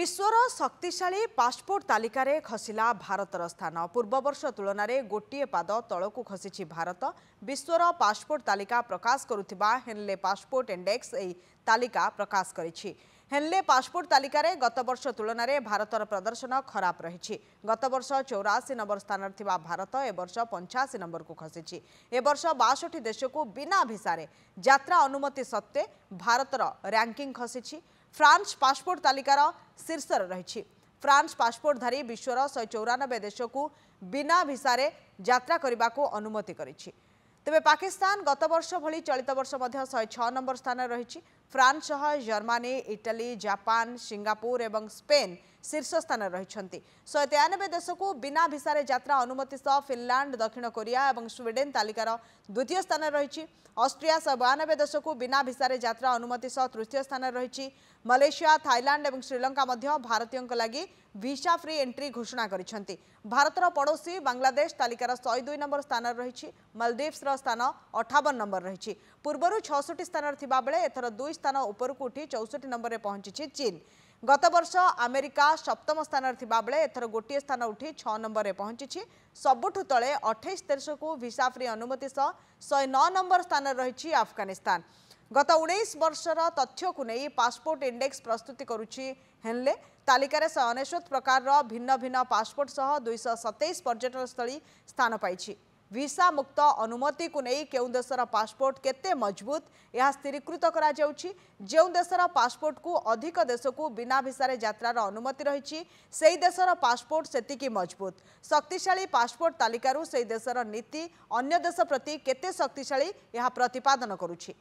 ବିଶ୍ୱର ଶକ୍ତିଶାଳୀ ପାସପୋର୍ଟ ତାଲିକାରେ ଖସିଲା ଭାରତର ସ୍ଥାନ ପୂର୍ବବର୍ଷ ତୁଳନାରେ ଗୋଟିଏ ପାଦ ତଳକୁ ଖସିଛି ଭାରତ ବିଶ୍ୱର ପାସପୋର୍ଟ ତାଲିକା ପ୍ରକାଶ କରୁଥିବା ହେନ୍ଲେ ପାସପୋର୍ଟ ଇଣ୍ଡେକ୍ସ ଏହି ତାଲିକା ପ୍ରକାଶ କରିଛି ହେନ୍ଲେ ପାସପୋର୍ଟ ତାଲିକାରେ ଗତବର୍ଷ ତୁଳନାରେ ଭାରତର ପ୍ରଦର୍ଶନ ଖରାପ ରହିଛି ଗତବର୍ଷ ଚଉରାଅଶୀ ନମ୍ବର ସ୍ଥାନରେ ଥିବା ଭାରତ ଏବର୍ଷ ପଞ୍ଚାଅଶୀ ନମ୍ବରକୁ ଖସିଛି ଏବର୍ଷ ବାଷଠି ଦେଶକୁ ବିନା ଭିସାରେ ଯାତ୍ରା ଅନୁମତି ସତ୍ତ୍ୱେ ଭାରତର ର୍ୟାଙ୍କିଂ ଖସିଛି ଫ୍ରାନ୍ସ ପାସପୋର୍ଟ ତାଲିକାର ଶୀର୍ଷରେ ରହିଛି ଫ୍ରାନ୍ସ ପାସପୋର୍ଟ ଧରି ବିଶ୍ୱର ଶହେ ଚଉରାନବେ ଦେଶକୁ ବିନା ଭିସାରେ ଯାତ୍ରା କରିବାକୁ ଅନୁମତି କରିଛି ତେବେ ପାକିସ୍ତାନ ଗତବର୍ଷ ଭଳି ଚଳିତ ବର୍ଷ ମଧ୍ୟ ଶହେ ଛଅ ନମ୍ବର ସ୍ଥାନରେ ରହିଛି ଫ୍ରାନ୍ସ ସହ ଜର୍ମାନୀ ଇଟାଲୀ ଜାପାନ ସିଙ୍ଗାପୁର ଏବଂ ସ୍ପେନ୍ ଶୀର୍ଷ ସ୍ଥାନରେ ରହିଛନ୍ତି ଶହେ ତେୟାନବେ ଦେଶକୁ ବିନା ଭିସାରେ ଯାତ୍ରା ଅନୁମତି ସହ ଫିନଲାଣ୍ଡ ଦକ୍ଷିଣ କୋରିଆ ଏବଂ ସ୍ୱିଡେନ୍ ତାଲିକାର ଦ୍ୱିତୀୟ ସ୍ଥାନରେ ରହିଛି ଅଷ୍ଟ୍ରିଆ ଶହେ ବୟାନବେ ଦେଶକୁ ବିନା ଭିସାରେ ଯାତ୍ରା ଅନୁମତି ସହ ତୃତୀୟ ସ୍ଥାନରେ ରହିଛି ମଲେସିଆ ଥାଇଲାଣ୍ଡ ଏବଂ ଶ୍ରୀଲଙ୍କା ମଧ୍ୟ ଭାରତୀୟଙ୍କ ଲାଗି ଭିସା ଫ୍ରି ଏଣ୍ଟ୍ରି ଘୋଷଣା କରିଛନ୍ତି ଭାରତର ପଡ଼ୋଶୀ ବାଂଲାଦେଶ ତାଲିକାର ଶହେ ଦୁଇ ନମ୍ବର ସ୍ଥାନରେ ରହିଛି ମାଲଦିଭ୍ସର ସ୍ଥାନ ଅଠାବନ ନମ୍ବର ରହିଛି ପୂର୍ବରୁ ଛଅଷଠି ସ୍ଥାନରେ ଥିବାବେଳେ ଏଥର ଦୁଇ ସ୍ଥାନ ଉପରକୁ ଉଠି ଚଉଷଠି ନମ୍ବରରେ ପହଞ୍ଚିଛି ଚୀନ୍ ଗତବର୍ଷ ଆମେରିକା ସପ୍ତମ ସ୍ଥାନରେ ଥିବାବେଳେ ଏଥର ଗୋଟିଏ ସ୍ଥାନ ଉଠି ଛଅ ନମ୍ବରରେ ପହଞ୍ଚିଛି ସବୁଠୁ ତଳେ ଅଠେଇଶ ଦେଶକୁ ଭିସା ଫ୍ରି ଅନୁମତି ସହ ଶହେ ନଅ ନମ୍ବର ସ୍ଥାନରେ ରହିଛି ଆଫଗାନିସ୍ତାନ ଗତ ଉଣେଇଶ ବର୍ଷର ତଥ୍ୟକୁ ନେଇ ପାସପୋର୍ଟ ଇଣ୍ଡେକ୍ସ ପ୍ରସ୍ତୁତି କରୁଛି ହେଲେ ତାଲିକାରେ ଶହେ ଅନେଶ୍ୱତ ପ୍ରକାରର ଭିନ୍ନ ଭିନ୍ନ ପାସପୋର୍ଟ ସହ ଦୁଇଶହ ସତେଇଶ ପର୍ଯ୍ୟଟନସ୍ଥଳୀ ସ୍ଥାନ ପାଇଛି ଭିସା ମୁକ୍ତ ଅନୁମତିକୁ ନେଇ କେଉଁ ଦେଶର ପାସପୋର୍ଟ କେତେ ମଜବୁତ ଏହା ସ୍ଥିରୀକୃତ କରାଯାଉଛି ଯେଉଁ ଦେଶର ପାସପୋର୍ଟକୁ ଅଧିକ ଦେଶକୁ ବିନା ଭିସାରେ ଯାତ୍ରାର ଅନୁମତି ରହିଛି ସେହି ଦେଶର ପାସପୋର୍ଟ ସେତିକି ମଜବୁତ ଶକ୍ତିଶାଳୀ ପାସପୋର୍ଟ ତାଲିକାରୁ ସେହି ଦେଶର ନୀତି ଅନ୍ୟ ଦେଶ ପ୍ରତି କେତେ ଶକ୍ତିଶାଳୀ ଏହା ପ୍ରତିପାଦନ କରୁଛି